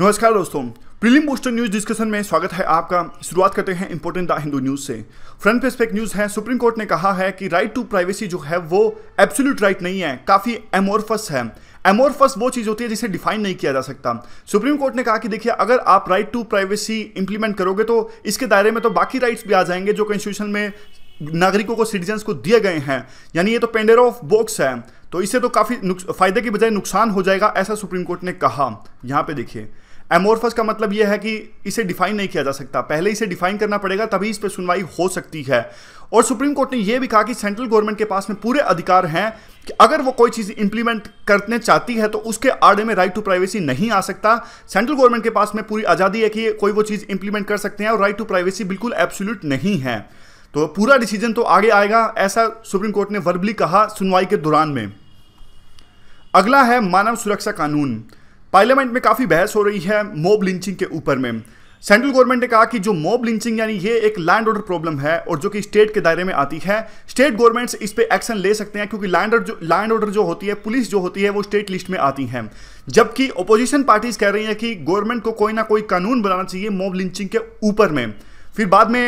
नमस्कार दोस्तों prelim poster news discussion में स्वागत है आपका शुरुआत करते हैं इंपोर्टेंट द हिंदू न्यूज से फ्रंट पेज पे न्यूज है सुप्रीम कोर्ट ने कहा है कि राइट टू प्राइवेसी जो है वो एब्सोल्यूट राइट नहीं है काफी एमोरफस है एमोरफस वो चीज़ होती है जिसे डिफाइन नहीं किया जा सकता सुप्रीम कोर्ट ने कहा कि देखिए अगर आप राइट टू प्राइवेसी इंप्लीमेंट करोगे तो इसके दायरे में तो बाकी राइट्स भी आ जाएंगे जो कॉन्स्टिट्यूशन में नागरिकों को सिटीजन्स को दिए गए हैं यानी ये तो पेंडर ऑफ बॉक्स है तो इससे तो काफ़ी फायदे के बजाय नुकसान हो जाएगा ऐसा सुप्रीम कोर्ट ने कहा यहाँ पे देखिए एमोरफस का मतलब यह है कि इसे डिफाइन नहीं किया जा सकता पहले इसे डिफाइन करना पड़ेगा तभी इस पर सुनवाई हो सकती है और सुप्रीम कोर्ट ने यह भी कहा कि सेंट्रल गवर्नमेंट के पास में पूरे अधिकार हैं कि अगर वो कोई चीज़ इंप्लीमेंट करने चाहती है तो उसके आड़े में राइट टू प्राइवेसी नहीं आ सकता सेंट्रल गवर्नमेंट के पास में पूरी आज़ादी है कि कोई वो चीज़ इंप्लीमेंट कर सकते हैं और राइट टू प्राइवेसी बिल्कुल एब्सोल्यूट नहीं है तो पूरा डिसीजन तो आगे आएगा ऐसा सुप्रीम कोर्ट ने वर्बली कहा सुनवाई के दौरान में अगला है मानव सुरक्षा कानून पार्लियामेंट में काफ़ी बहस हो रही है मोब लिंचिंग के ऊपर में सेंट्रल गवर्नमेंट ने कहा कि जो मॉब लिंचिंग यानी ये एक लैंड ऑर्डर प्रॉब्लम है और जो कि स्टेट के दायरे में आती है स्टेट गवर्नमेंट्स इस पे एक्शन ले सकते हैं क्योंकि लैंड लैंड ऑर्डर जो होती है पुलिस जो होती है वो स्टेट लिस्ट में आती है जबकि ओपोजिशन पार्टीज कह रही है कि गवर्नमेंट को कोई ना कोई कानून बनाना चाहिए मोब लिंचिंग के ऊपर में फिर बाद में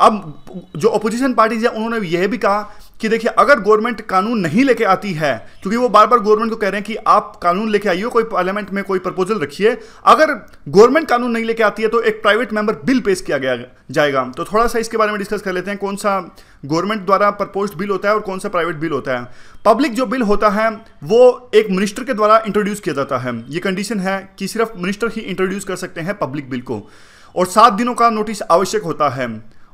अब जो अपोजिशन पार्टीज है उन्होंने यह भी कहा कि देखिए अगर गवर्नमेंट कानून नहीं लेके आती है क्योंकि वो बार बार गवर्नमेंट को कह रहे हैं कि आप कानून लेके आइए कोई पार्लियामेंट में कोई प्रपोजल रखिए अगर गवर्नमेंट कानून नहीं लेके आती है तो एक प्राइवेट मेंबर बिल पेश किया गया जाएगा तो थोड़ा सा इसके बारे में डिस्कस कर लेते हैं कौन सा गवर्नमेंट द्वारा प्रपोज बिल होता है और कौन सा प्राइवेट बिल होता है पब्लिक जो बिल होता है वो एक मिनिस्टर के द्वारा इंट्रोड्यूस किया जाता है ये कंडीशन है कि सिर्फ मिनिस्टर ही इंट्रोड्यूस कर सकते हैं पब्लिक बिल को और सात दिनों का नोटिस आवश्यक होता है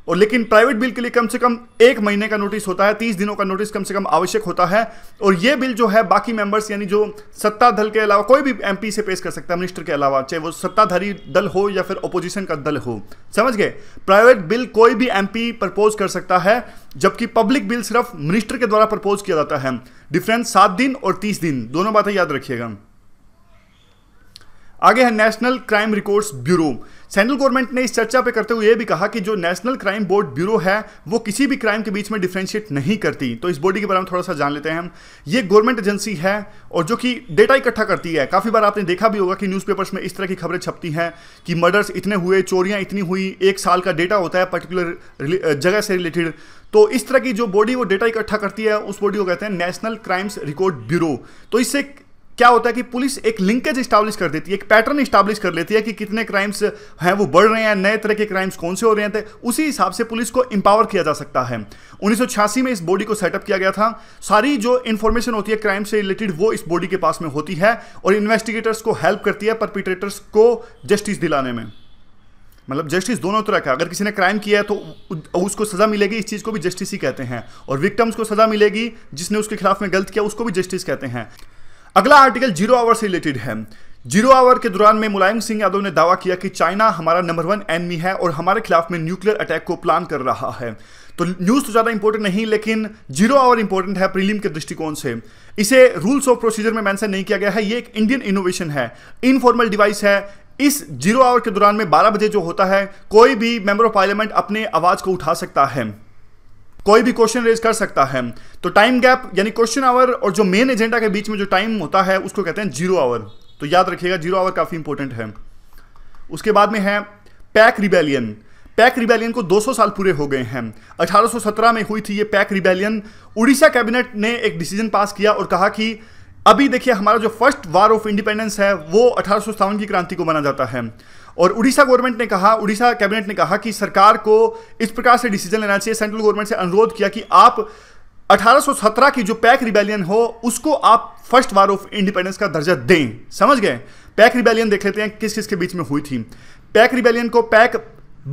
और लेकिन प्राइवेट बिल के लिए कम से कम एक महीने का नोटिस होता है तीस दिनों का नोटिस कम से कम आवश्यक होता है और यह बिल जो है बाकी मेंबर्स यानी जो सत्ता दल के अलावा कोई भी एमपी से पेश कर सकता है मिनिस्टर के अलावा चाहे वो सत्ताधारी दल हो या फिर ओपोजिशन का दल हो समझ गए प्राइवेट बिल कोई भी एमपी प्रपोज कर सकता है जबकि पब्लिक बिल सिर्फ मिनिस्टर के द्वारा प्रपोज किया जाता है डिफरेंस सात दिन और तीस दिन दोनों बातें याद रखिएगा आगे है national crime records bureau central government ने इस चर्चा पे करते हुए यह भी कहा कि जो नेशनल क्राइम बोर्ड ब्यूरो है वो किसी भी क्राइम के बीच में डिफ्रेंशिएट नहीं करती तो इस बॉडी के बारे में थोड़ा सा जान लेते हैं हम ये गवर्नमेंट एजेंसी है और जो कि डेटा इकट्ठा करती है काफ़ी बार आपने देखा भी होगा कि न्यूज़पेपर्स में इस तरह की खबरें छपती हैं कि मर्डर्स इतने हुए चोरियां इतनी हुई एक साल का डेटा होता है पर्टिकुलर जगह से रिलेटेड तो इस तरह की जो बॉडी वो डेटा इकट्ठा करती है उस बॉडी को कहते हैं नेशनल क्राइम्स रिकॉर्ड ब्यूरो तो इससे क्या होता है कि पुलिस एक लिंकेज स्टैब्लिश कर देती है एक पैटर्न स्टैब्लिश कर लेती है कि कितने क्राइम्स हैं वो बढ़ रहे हैं नए तरह के क्राइम्स कौन से हो रहे थे तो उसी हिसाब से पुलिस को इंपावर किया जा सकता है उन्नीस में इस बॉडी को सेटअप किया गया था सारी जो इन्फॉर्मेशन होती है क्राइम से रिलेटेड वो इस बॉडी के पास में होती है और इन्वेस्टिगेटर्स को हेल्प करती है परपिट्रेटर्स को जस्टिस दिलाने में मतलब जस्टिस दोनों तरह का अगर किसी ने क्राइम किया है तो उसको सज़ा मिलेगी इस चीज़ को भी जस्टिस ही कहते हैं और विक्टम्स को सज़ा मिलेगी जिसने उसके खिलाफ में गलत किया उसको भी जस्टिस कहते हैं अगला आर्टिकल जीरो आवर से रिलेटेड है जीरो आवर के दौरान में मुलायम सिंह यादव ने दावा किया कि चाइना हमारा नंबर वन एनमी है और हमारे खिलाफ में न्यूक्लियर अटैक को प्लान कर रहा है तो न्यूज़ तो ज़्यादा इंपॉर्टेंट नहीं लेकिन जीरो आवर इंपॉर्टेंट है प्रीलिम के दृष्टिकोण से इसे रूल्स ऑफ प्रोसीजर में मेंशन नहीं किया गया है ये एक इंडियन इनोवेशन है इनफॉर्मल डिवाइस है इस जीरो आवर के दौरान में 12 बजे जो होता है कोई भी मेंबर ऑफ पार्लियामेंट अपने आवाज़ को उठा सकता है कोई भी क्वेश्चन रेज कर सकता है तो टाइम गैप यानी क्वेश्चन आवर और जो मेन एजेंडा के बीच में जो टाइम होता है उसको कहते हैं जीरो आवर तो याद रखिएगा जीरो आवर काफ़ी इंपॉर्टेंट है उसके बाद में है पैक रिबेलियन पैक रिबेलियन को 200 साल पूरे हो गए हैं 1817 में हुई थी ये पैक रिबेलियन उड़ीसा कैबिनेट ने एक डिसीजन पास किया और कहा कि अभी देखिए हमारा जो फर्स्ट वार ऑफ इंडिपेंडेंस है वो अठारह की क्रांति को माना जाता है और उड़ीसा गवर्नमेंट ने कहा उड़ीसा कैबिनेट ने कहा कि सरकार को इस प्रकार से डिसीजन लेना चाहिए सेंट्रल गवर्नमेंट से अनुरोध किया कि आप 1817 की जो पैक रिबेलियन हो उसको आप फर्स्ट वार ऑफ इंडिपेंडेंस का दर्जा दें समझ गए पैक रिबेलियन देख लेते हैं किस किस के बीच में हुई थी पैक रिबेलियन को पैक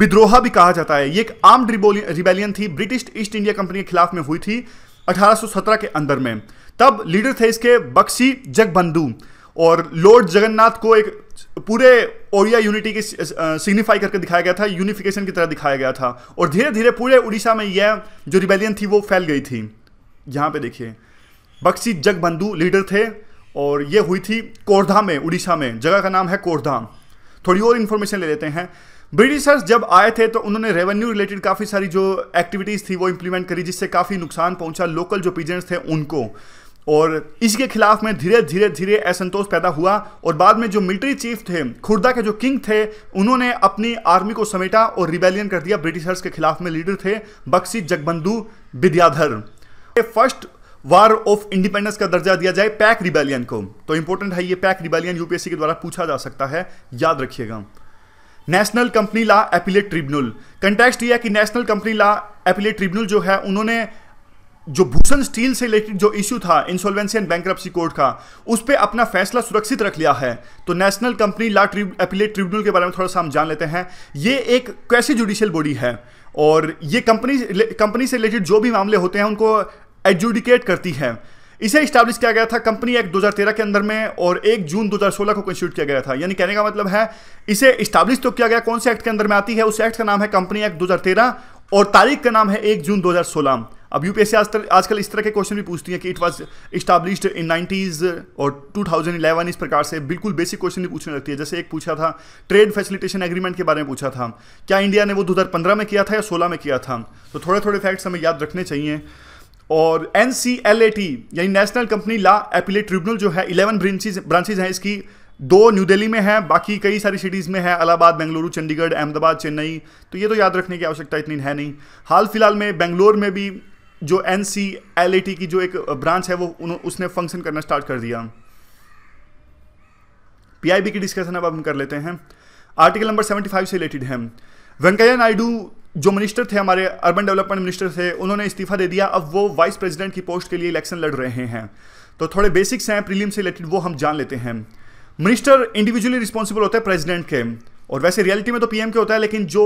विद्रोह भी कहा जाता है ये एक आर्म्ड रिबेलियन थी ब्रिटिश ईस्ट इंडिया कंपनी के खिलाफ में हुई थी 1817 के अंदर में तब लीडर थे इसके बक्सी जगबंधु और लॉर्ड जगन्नाथ को एक पूरे ओरिया यूनिटी की सिग्निफाई करके दिखाया गया था यूनिफिकेशन की तरह दिखाया गया था और धीरे धीरे पूरे उड़ीसा में यह जो रिबेलियन थी वो फैल गई थी यहाँ पे देखिए बक्सी जगबंधु लीडर थे और ये हुई थी कोरधा में उड़ीसा में जगह का नाम है कोरधा थोड़ी और इन्फॉर्मेशन ले लेते हैं ब्रिटिशर्स जब आए थे तो उन्होंने रेवेन्यू रिलेटेड काफ़ी सारी जो एक्टिविटीज़ थी वो इम्प्लीमेंट करी जिससे काफ़ी नुकसान पहुंचा लोकल जो पीजेंट्स थे उनको और इसके खिलाफ में धीरे धीरे धीरे असंतोष पैदा हुआ और बाद में जो मिलिट्री चीफ थे खुर्दा के जो किंग थे उन्होंने अपनी आर्मी को समेटा और रिबेलियन कर दिया ब्रिटिशर्स के खिलाफ में लीडर थे Bakshi Jagabandhu Vidyadhar first war of independence का दर्जा दिया जाए पैक रिबेलियन को तो इंपॉर्टेंट है ये पैक रिबेलियन यूपीएससी के द्वारा पूछा जा सकता है याद रखिएगा national company law appellate tribunal context यह कि national company law appellate tribunal जो है उन्होंने जो भूषण स्टील से रिलेटेड जो इश्यू था इंसॉल्वेंसी एंड बैंक कोर्ट का उस पर अपना फैसला सुरक्षित रख लिया है तो national company law appellate tribunal के बारे में थोड़ा सा हम जान लेते हैं ये एक कैसी जुडिशियल बॉडी है और ये कंपनी कंपनी से रिलेटेड जो भी मामले होते हैं उनको एडजुडिकेट करती है इसे स्टैब्लिश किया गया था कंपनी एक्ट 2013 के अंदर में और एक जून 2016 को कंस्टिट्यूट किया गया था यानी कहने का मतलब है इसे स्टैब्लिश तो किया गया कौन से एक्ट के अंदर में आती है उस एक्ट का नाम है कंपनी एक्ट 2013 और तारीख का नाम है एक जून 2016 अब यूपीएससी आज तक आजकल इस तरह के क्वेश्चन भी पूछती है कि it was established in 90s और 2011 इस प्रकार से बिल्कुल बेसिक क्वेश्चन भी पूछने लगती है जैसे एक पूछा था ट्रेड फैसिलिटेशन एग्रीमेंट के बारे में पूछा था क्या इंडिया ने वो 2015 में किया था या सोलह में किया था तो थोड़े थोड़े फैक्ट्स हमें याद रखने चाहिए और एन यानी national company law appellate tribunal जो है इलेवन ब्रांचेज ब्रांचेज हैं इसकी दो न्यू दिल्ली में है बाकी कई सारी सिटीज़ में है अलाहाबाद बेंगलुरु चंडीगढ़ अहमदाबाद चेन्नई तो ये तो याद रखने की आवश्यकता इतनी है नहीं हाल फिलहाल में बेंगलोर में भी जो N C L A T की जो एक ब्रांच है वो उसने फंक्शन करना स्टार्ट कर दिया बी की डिस्कशन अब हम कर लेते हैं आर्टिकल नंबर फाइव से रिलेटेड है वेंकैया नायडू जो मिनिस्टर थे हमारे अर्बन डेवलपमेंट मिनिस्टर थे उन्होंने इस्तीफा दे दिया अब वो वाइस प्रेसिडेंट की पोस्ट के लिए इलेक्शन लड़ रहे हैं तो थोड़े बेसिक्स हैं प्रीलिम से रिलेटेड वो हम जान लेते हैं मिनिस्टर इंडिविजुअली रिस्पॉन्सिबल होते हैं प्रेजिडेंट के और वैसे रियलिटी में तो पीएम के होता है लेकिन जो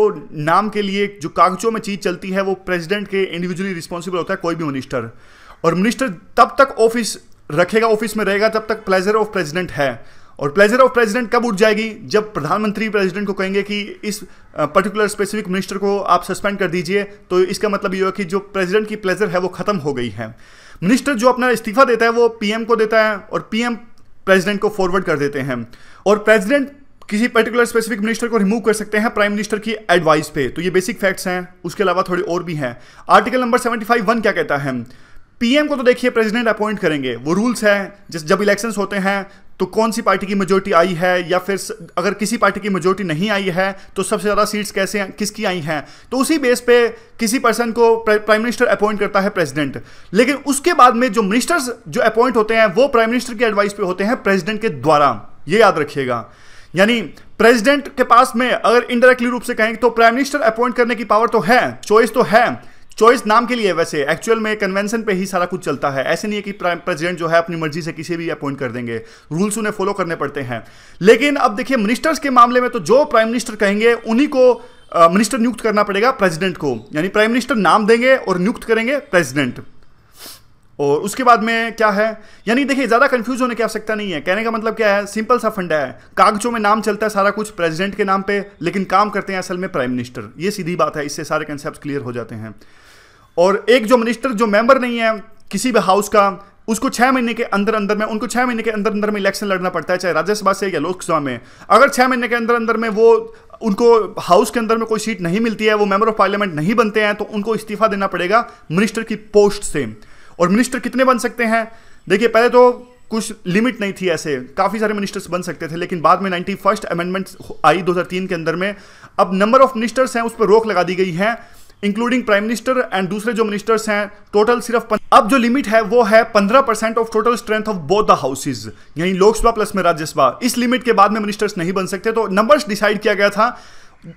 नाम के लिए जो कागजों में चीज़ चलती है वो प्रेसिडेंट के इंडिविजुअली रिस्पॉन्सिबल होता है कोई भी मिनिस्टर और मिनिस्टर तब तक ऑफिस रखेगा ऑफिस में रहेगा तब तक प्लेजर ऑफ प्रेसिडेंट है और प्लेजर ऑफ प्रेसिडेंट कब उठ जाएगी जब प्रधानमंत्री प्रेसिडेंट को कहेंगे कि इस पर्टिकुलर स्पेसिफिक मिनिस्टर को आप सस्पेंड कर दीजिए तो इसका मतलब ये हो कि जो प्रेसिडेंट की प्लेजर है वो खत्म हो गई है मिनिस्टर जो अपना इस्तीफा देता है वो पीएम को देता है और पीएम प्रेसिडेंट को फॉरवर्ड कर देते हैं और प्रेसिडेंट किसी पर्टिकुलर स्पेसिफिक मिनिस्टर को रिमूव कर सकते हैं प्राइम मिनिस्टर की एडवाइस पे तो ये बेसिक फैक्ट्स हैं उसके अलावा थोड़े और भी हैं article number seventy five one क्या कहता है पीएम को तो देखिए प्रेसिडेंट अपॉइंट करेंगे वो रूल्स हैं जब इलेक्शंस होते हैं तो कौन सी पार्टी की मेजोरिटी आई है या फिर अगर किसी पार्टी की मेजोरिटी नहीं आई है तो सबसे ज़्यादा सीट्स कैसे किसकी आई हैं तो उसी बेस पे किसी पर्सन को प्राइम मिनिस्टर अपॉइंट करता है प्रेसिडेंट लेकिन उसके बाद में जो मिनिस्टर्स जो अपॉइंट होते हैं वो प्राइम मिनिस्टर की एडवाइस पे होते हैं प्रेसिडेंट के द्वारा ये याद रखिएगा यानी प्रेसिडेंट के पास में अगर इनडायरेक्टली रूप से कहेंगे तो प्राइम मिनिस्टर अपॉइंट करने की पावर तो है चॉइस तो है चॉइस नाम के लिए वैसे एक्चुअल में कन्वेंशन पे ही सारा कुछ चलता है ऐसे नहीं है कि प्रेसिडेंट जो है अपनी मर्जी से किसी भी अपॉइंट कर देंगे रूल्स उन्हें फॉलो करने पड़ते हैं लेकिन अब देखिए मिनिस्टर्स के मामले में तो जो प्राइम मिनिस्टर कहेंगे उन्हीं को मिनिस्टर नियुक्त करना पड़ेगा प्रेसिडेंट को यानी प्राइम मिनिस्टर नाम देंगे और नियुक्त करेंगे प्रेसिडेंट और उसके बाद में क्या है यानी देखिए ज़्यादा कंफ्यूज होने की आवश्यकता नहीं है कहने का मतलब क्या है सिंपल सा फंडा है कागजों में नाम चलता है सारा कुछ प्रेसिडेंट के नाम पे लेकिन काम करते हैं असल में प्राइम मिनिस्टर ये सीधी बात है इससे सारे कंसेप्ट क्लियर हो जाते हैं और एक जो मिनिस्टर जो मेंबर नहीं है किसी भी हाउस का उसको छह महीने के अंदर अंदर में उनको छह महीने के अंदर अंदर में इलेक्शन लड़ना पड़ता है चाहे राज्यसभा से या लोकसभा में अगर छह महीने के अंदर अंदर में वो उनको हाउस के अंदर में कोई सीट नहीं मिलती है वो मेंबर ऑफ पार्लियामेंट नहीं बनते हैं तो उनको इस्तीफा देना पड़ेगा मिनिस्टर की पोस्ट से और मिनिस्टर कितने बन सकते हैं देखिए पहले तो कुछ लिमिट नहीं थी ऐसे काफ़ी सारे मिनिस्टर्स बन सकते थे लेकिन बाद में नाइन्टी फर्स्ट अमेंडमेंट आई 2003 के अंदर में अब नंबर ऑफ मिनिस्टर्स हैं उस पर रोक लगा दी गई है इंक्लूडिंग प्राइम मिनिस्टर एंड दूसरे जो मिनिस्टर्स हैं टोटल सिर्फ अब जो लिमिट है वो है 15 percent of total strength of both the houses यानी लोकसभा प्लस में राज्यसभा इस लिमिट के बाद में मिनिस्टर्स नहीं बन सकते तो नंबर्स डिसाइड किया गया था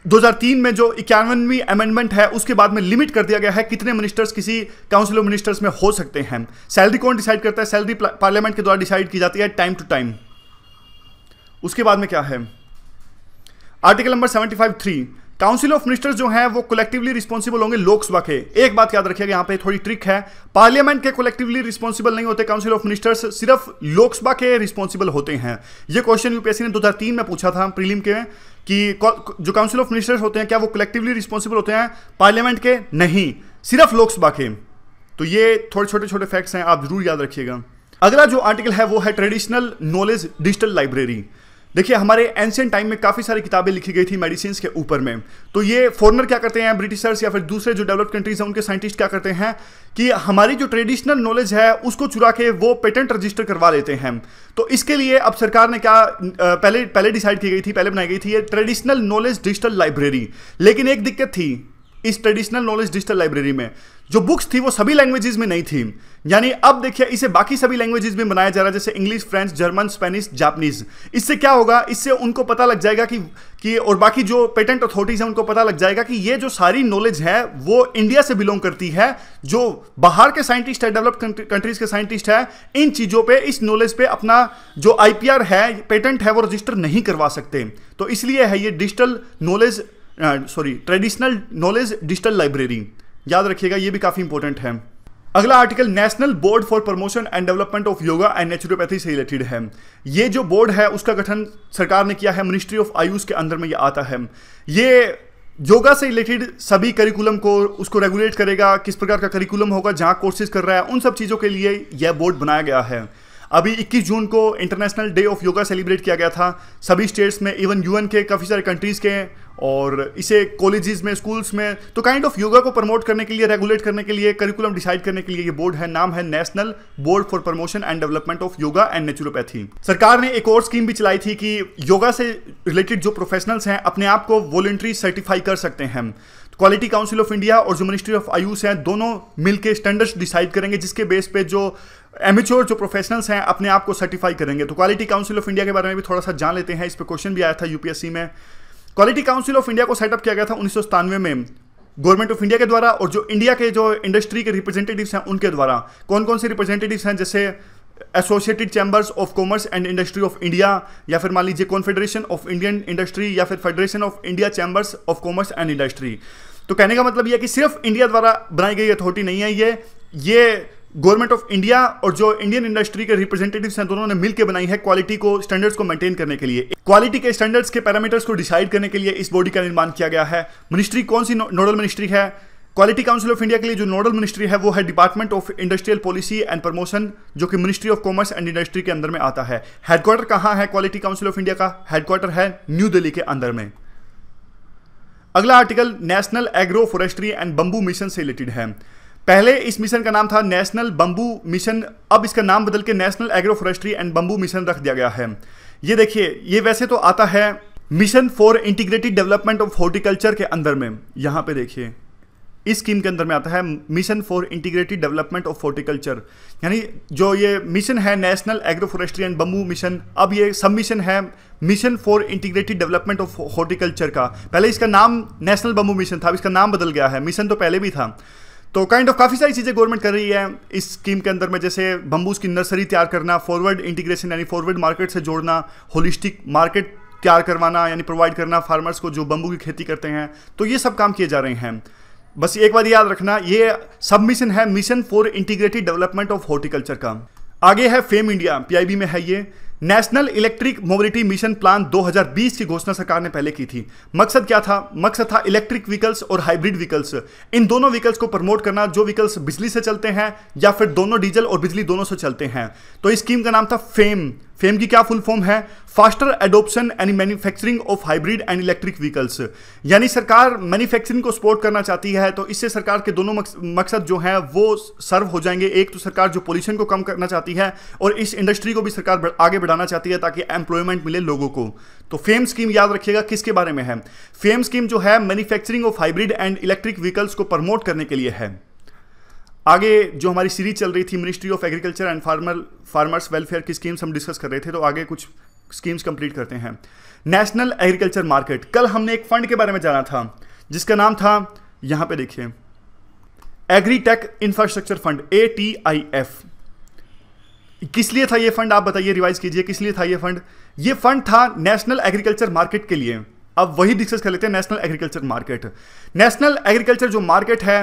2003 में जो इक्यावनवीं अमेंडमेंट है उसके बाद में लिमिट कर दिया गया है कितने मिनिस्टर्स किसी काउंसिल ऑफ मिनिस्टर्स में हो सकते हैं सैलरी कौन डिसाइड करता है सैलरी पार्लियामेंट के द्वारा डिसाइड की जाती है टाइम टू टाइम उसके बाद में क्या है article number seventy five three council of ministers जो है वो कलेक्टिवली रिस्पॉन्सिबल होंगे लोकसभा के एक बात याद रखिएगा यहां पे थोड़ी ट्रिक है पार्लियामेंट के कलेक्टिवली रिस्पॉन्सिबल नहीं होते काउंसिल ऑफ मिनिस्टर्स सिर्फ लोकसभा के रिस्पॉन्सिबल होते हैं ये क्वेश्चन यूपीएससी ने 2003 में पूछा था प्रीलिम के कि जो काउंसिल ऑफ मिनिस्टर्स होते हैं क्या वो कलेक्टिवली रिस्पॉन्सिबल होते हैं पार्लियामेंट के नहीं सिर्फ लोकसभा के तो ये थोड़े छोटे छोटे फैक्ट्स हैं आप जरूर याद रखिएगा अगला जो आर्टिकल है वो है ट्रेडिशनल नॉलेज डिजिटल लाइब्रेरी देखिए हमारे एंशियंट टाइम में काफ़ी सारी किताबें लिखी गई थी मेडिसिन के ऊपर में तो ये फॉरनर क्या करते हैं ब्रिटिशर्स या फिर दूसरे जो डेवलप्ड कंट्रीज हैं उनके साइंटिस्ट क्या करते हैं कि हमारी जो ट्रेडिशनल नॉलेज है उसको चुरा के वो पेटेंट रजिस्टर करवा लेते हैं तो इसके लिए अब सरकार ने क्या पहले पहले डिसाइड की गई थी पहले बनाई गई थी ये ट्रेडिशनल नॉलेज डिजिटल लाइब्रेरी लेकिन एक दिक्कत थी इस ट्रेडिशनल नॉलेज डिजिटल लाइब्रेरी में जो बुक्स थी वो सभी लैंग्वेजेस में नहीं थी यानी अब देखिए इसे बाकी सभी लैंग्वेजेस में बनाया जा रहा है जैसे English French German Spanish Japanese इससे क्या होगा इससे उनको पता लग जाएगा कि कि और बाकी जो पेटेंट अथॉरिटीज हैं उनको पता लग जाएगा कि ये जो सारी नॉलेज है वो इंडिया से बिलोंग करती है जो बाहर के साइंटिस्ट है डेवलप्ड कंट्रीज के साइंटिस्ट है इन चीज़ों पर इस नॉलेज पर अपना जो आई है पेटेंट है वो रजिस्टर नहीं करवा सकते तो इसलिए है ये digital knowledge sorry traditional knowledge digital library याद रखिएगा ये भी काफ़ी इंपॉर्टेंट है अगला article national board for promotion and development of yoga and naturopathy से रिलेटेड है ये जो बोर्ड है उसका गठन सरकार ने किया है मिनिस्ट्री ऑफ आयुष के अंदर में ये आता है ये योगा से रिलेटेड सभी करिकुलम को उसको रेगुलेट करेगा किस प्रकार का करिकुलम होगा जहाँ कोर्सेज कर रहा है उन सब चीज़ों के लिए यह बोर्ड बनाया गया है अभी 21 जून को international day of yoga celebrate किया गया था सभी स्टेट्स में इवन यूएन के काफ़ी सारे कंट्रीज़ के और इसे कॉलेजेस में स्कूल्स में तो काइंड ऑफ योगा को प्रमोट करने के लिए रेगुलेट करने के लिए करिकुलम डिसाइड करने के लिए ये बोर्ड है नाम है national board for promotion and development of yoga and naturopathy सरकार ने एक और स्कीम भी चलाई थी कि योगा से रिलेटेड जो प्रोफेशनल्स हैं अपने आप को वॉलेंट्री सर्टिफाई कर सकते हैं क्वालिटी काउंसिल ऑफ इंडिया और जो मिनिस्ट्री ऑफ आयुष है दोनों मिलकर स्टैंडर्ड्स डिसाइड करेंगे जिसके बेस पे जो एमिच्योर जो प्रोफेशनल्स हैं अपने आप को सर्टिफाई करेंगे तो क्वालिटी काउंसिल ऑफ इंडिया के बारे में भी थोड़ा सा जान लेते हैं इस पर क्वेश्चन भी आया था यूपीएससी में क्वालिटी काउंसिल ऑफ इंडिया को सेटअप किया गया था उन्नीस में गवर्नमेंट ऑफ इंडिया के द्वारा और जो इंडिया के जो इंडस्ट्री के रिप्रेजेंटेटिव्स हैं उनके द्वारा कौन कौन से रिप्रेजेंटेटिव्स हैं जैसे associated chambers of commerce and industry of India या फिर मान लीजिए कॉन्फेडरेशन ऑफ इंडियन इंडस्ट्री या फिर federation of India chambers of commerce and industry तो कहने का मतलब यह कि सिर्फ इंडिया द्वारा बनाई गई अथॉरिटी नहीं है ये ये गवर्नमेंट ऑफ इंडिया और जो इंडियन इंडस्ट्री के रिप्रेजेंटेटिव्स हैं दोनों ने मिलकर बनाई है क्वालिटी को स्टैंडर्ड्स को मेंटेन करने के लिए क्वालिटी के स्टैंडर्ड्स के पैरामीटर्स को डिसाइड करने के लिए इस बॉडी का निर्माण किया गया है मिनिस्ट्री कौन सी नोडल मिनिस्ट्री है क्वालिटी काउंसिल ऑफ इंडिया के लिए जो नोडल मिनिस्ट्री है वो है department of industrial policy and promotion जो कि ministry of commerce and industry के अंदर में आता है हेडक्वार्टर कहाँ है क्वालिटी काउंसिल ऑफ इंडिया का हेडक्वार्टर है न्यू दिल्ली के अंदर में अगला article national agro forestry and bamboo mission से रिलेटेड है पहले इस मिशन का नाम था नेशनल बम्बू मिशन अब इसका नाम बदल के national agro forestry and bamboo mission रख दिया गया है ये देखिए ये वैसे तो आता है mission for integrated development of horticulture के अंदर में यहां पे देखिए इस स्कीम के अंदर में आता है mission for integrated development of horticulture यानी जो ये मिशन है national agro forestry and bamboo mission अब ये सब मिशन है mission for integrated development of horticulture का पहले इसका नाम नेशनल बम्बू मिशन था अब इसका नाम बदल गया है मिशन तो पहले भी था तो काइंड ऑफ काफ़ी सारी चीज़ें गवर्नमेंट कर रही है इस स्कीम के अंदर में जैसे बम्बूज की नर्सरी तैयार करना फॉरवर्ड इंटीग्रेशन यानी फॉरवर्ड मार्केट से जोड़ना होलिस्टिक मार्केट तैयार करवाना यानी प्रोवाइड करना फार्मर्स को जो बम्बू की खेती करते हैं तो ये सब काम किए जा रहे हैं बस एक बात याद रखना ये सब मिशन है mission for integrated development of horticulture का आगे है फेम इंडिया पीआईबी में है ये national electric mobility mission plan 2020 की घोषणा सरकार ने पहले की थी मकसद क्या था मकसद था इलेक्ट्रिक व्हीकल्स और हाइब्रिड व्हीकल्स इन दोनों व्हीकल्स को प्रमोट करना जो व्हीकल्स बिजली से चलते हैं या फिर दोनों डीजल और बिजली दोनों से चलते हैं तो इस स्कीम का नाम था फेम फेम की क्या फुल फॉर्म है faster adoption and manufacturing of hybrid and electric vehicles यानी सरकार मैन्युफैक्चरिंग को सपोर्ट करना चाहती है तो इससे सरकार के दोनों मकसद जो हैं वो सर्व हो जाएंगे एक तो सरकार जो पोल्यूशन को कम करना चाहती है और इस इंडस्ट्री को भी सरकार आगे बढ़ाना चाहती है ताकि एम्प्लॉयमेंट मिले लोगों को तो फेम स्कीम याद रखिएगा किसके बारे में है फेम स्कीम जो है manufacturing of hybrid and electric vehicles को प्रमोट करने के लिए है आगे जो हमारी सीरीज चल रही थी ministry of agriculture and farmer farmers welfare की स्कीम्स हम डिस्कस कर रहे थे तो आगे कुछ स्कीम्स कंप्लीट करते हैं नेशनल एग्रीकल्चर मार्केट कल हमने एक फंड के बारे में जाना था जिसका नाम था यहां पे देखिए agritech infrastructure fund A T I F किस लिए था ये फंड आप बताइए रिवाइज कीजिए किस लिए था ये फंड ये फंड था नेशनल एग्रीकल्चर मार्केट के लिए अब वही डिस्कस कर लेते हैं national agriculture market national agriculture जो मार्केट है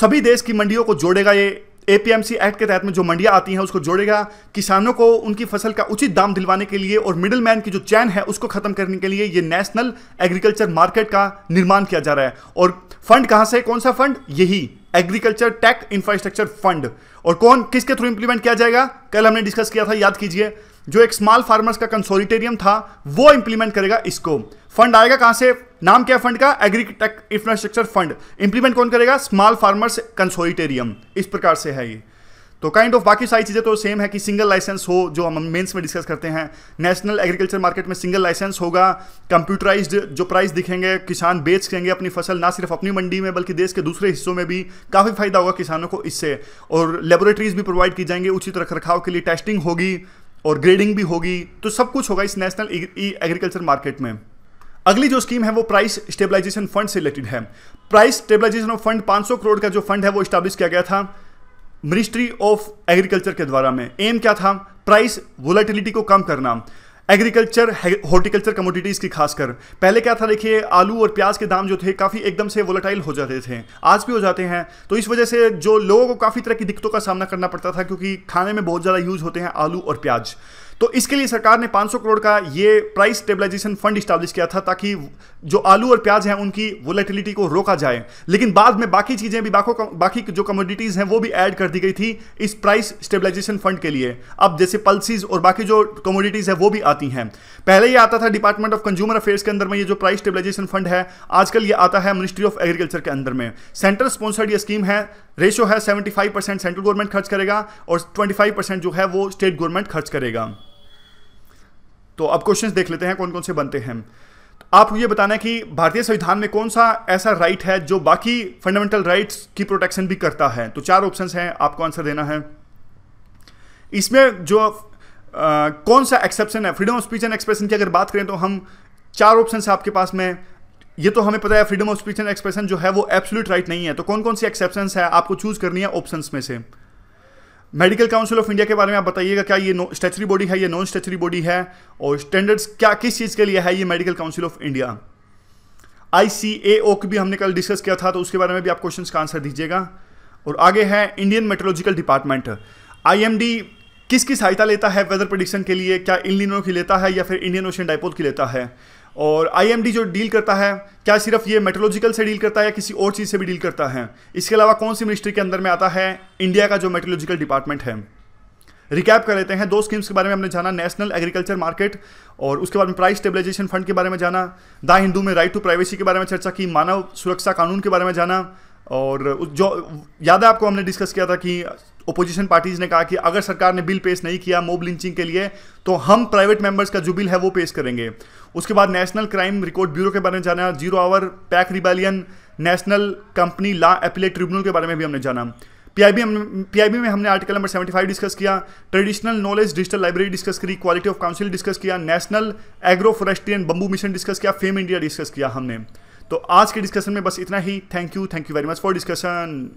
सभी देश की मंडियों को जोड़ेगा ये एपीएमसी एक्ट के तहत में जो मंडियां आती हैं उसको जोड़ेगा किसानों को उनकी फसल का उचित दाम दिलवाने के लिए और मिडिल मैन की जो चैन है उसको खत्म करने के लिए ये नेशनल एग्रीकल्चर मार्केट का निर्माण किया जा रहा है और फंड कहां से कौन सा फंड यही एग्रीकल्चर टेक इंफ्रास्ट्रक्चर फंड और कौन किसके थ्रू इंप्लीमेंट किया जाएगा कल हमने डिस्कस किया था याद कीजिए जो एक स्मॉल फार्मर्स का कंसोलिटेरियम था वो इंप्लीमेंट करेगा इसको फंड आएगा कहां से नाम क्या फंड का एग्रीटेक इंफ्रास्ट्रक्चर फंड इंप्लीमेंट कौन करेगा स्मॉल फार्मर्स कंसोलिटेरियम इस प्रकार से है ये तो काइंड ऑफ बाकी सारी चीज़ें तो सेम है कि सिंगल लाइसेंस हो जो हम मेंस में डिस्कस करते हैं नेशनल एग्रीकल्चर मार्केट में सिंगल लाइसेंस होगा कंप्यूटराइज्ड जो प्राइस दिखेंगे किसान बेच सकेंगे अपनी फसल ना सिर्फ अपनी मंडी में बल्कि देश के दूसरे हिस्सों में भी काफ़ी फायदा होगा किसानों को इससे और लेबोरेटरीज भी प्रोवाइड की जाएंगी उचित रख रखाव के लिए टेस्टिंग होगी और ग्रेडिंग भी होगी तो सब कुछ होगा इस नेशनल एग्रीकल्चर मार्केट में अगली जो स्कीम है वो प्राइस स्टेबलाइजेशन फंड से रिलेटेड है price stabilisation of fund 500 crore का जो फंड है वो स्टैब्लिश किया गया था मिनिस्ट्री ऑफ एग्रीकल्चर के द्वारा में एम क्या था प्राइस वोलेटिलिटी को कम करना एग्रीकल्चर हॉर्टिकल्चर कमोडिटीज़ की खासकर पहले क्या था देखिए आलू और प्याज के दाम जो थे काफ़ी एकदम से वोलेटाइल हो जाते थे आज भी हो जाते हैं तो इस वजह से जो लोगों को काफ़ी तरह की दिक्कतों का सामना करना पड़ता था क्योंकि खाने में बहुत ज़्यादा यूज होते हैं आलू और प्याज तो इसके लिए सरकार ने 500 करोड़ का ये प्राइस स्टेबलाइजेशन फंड स्टैब्लिश किया था ताकि जो आलू और प्याज हैं उनकी वोलेटिलिटी को रोका जाए लेकिन बाद में बाकी चीज़ें भी बाको बाकी जो कमोडिटीज़ हैं वो भी ऐड कर दी गई थी इस प्राइस स्टेबलाइजेशन फंड के लिए अब जैसे पल्सीज और बाकी जो कमोडिटीज़ है वो भी आती हैं पहले ये आता था डिपार्टमेंट ऑफ कंज्यूमर अफेयर्स के अंदर में ये जो प्राइस स्टेबलाइजेशन फंड है आजकल ये आता है मिनिस्ट्री ऑफ एग्रीकल्चर के अंदर में सेंट्रल स्पॉन्सर्ड ये स्कीम है रेशो है 75 परसेंट सेंट्रल गवर्नमेंट खर्च करेगा और 25 परसेंट जो है वो स्टेट गवर्नमेंट खर्च करेगा तो अब क्वेश्चंस देख लेते हैं कौन कौन से बनते हैं तो आपको ये बताना है कि भारतीय संविधान में कौन सा ऐसा राइट है जो बाकी फंडामेंटल राइट्स की प्रोटेक्शन भी करता है तो चार ऑप्शंस हैं आपको आंसर देना है इसमें जो आ, कौन सा एक्सेप्शन है freedom of speech and expression की अगर बात करें तो हम चार ऑप्शन है आपके पास में ये तो हमें पता है freedom of speech and expression जो है वो एब्सोल्यूट राइट right नहीं है तो कौन कौन सी एक्सेप्शन है आपको चूज करनी है ऑप्शन में से मेडिकल काउंसिल ऑफ इंडिया के बारे में आप बताइएगा क्या ये स्टेचरी बॉडी है ये नॉन स्टेचरी बॉडी है और स्टैंडर्ड्स क्या किस चीज़ के लिए है ये medical council of India I C A O भी हमने कल डिस्कस किया था तो उसके बारे में भी आप क्वेश्चन का आंसर दीजिएगा और आगे है Indian metrological department I M D किसकी सहायता लेता है वेदर प्रडिक्शन के लिए क्या लिनों की लेता है या फिर इंडियन ओशन डायपोल की लेता है और आईएमडी जो डील करता है क्या सिर्फ ये मेट्रोलॉजिकल से डील करता है या किसी और चीज़ से भी डील करता है इसके अलावा कौन सी मिनिस्ट्री के अंदर में आता है इंडिया का जो मेट्रोलॉजिकल डिपार्टमेंट है रिकैप कर लेते हैं दो स्कीम्स के बारे में हमने जाना नेशनल एग्रीकल्चर मार्केट और उसके बाद में प्राइस स्टेबलाइजेशन फंड के बारे में जाना द हिंदू में राइट टू प्राइवेसी के बारे में चर्चा की मानव सुरक्षा कानून के बारे में जाना और जो याद है आपको हमने डिस्कस किया था कि ओपोजिशन पार्टीज ने कहा कि अगर सरकार ने बिल पेश नहीं किया मोब लिंचिंग के लिए तो हम प्राइवेट मेंबर्स का जो बिल है वो पेश करेंगे उसके बाद नेशनल क्राइम रिकॉर्ड ब्यूरो के बारे में जाना zero hour Paik rebellion national company law appellate tribunal के बारे में भी हमने जाना पीआईबी पीआईबी में हमने आर्टिकल नंबर 75 डिस्कस किया traditional knowledge digital library discuss करी क्वालिटी ऑफ काउंसिल डिस्कस किया national agro forestry and bamboo mission discuss किया फेम इंडिया डिस्कस किया हमने तो आज के डिस्कशन में बस इतना ही thank you thank you very much for discussion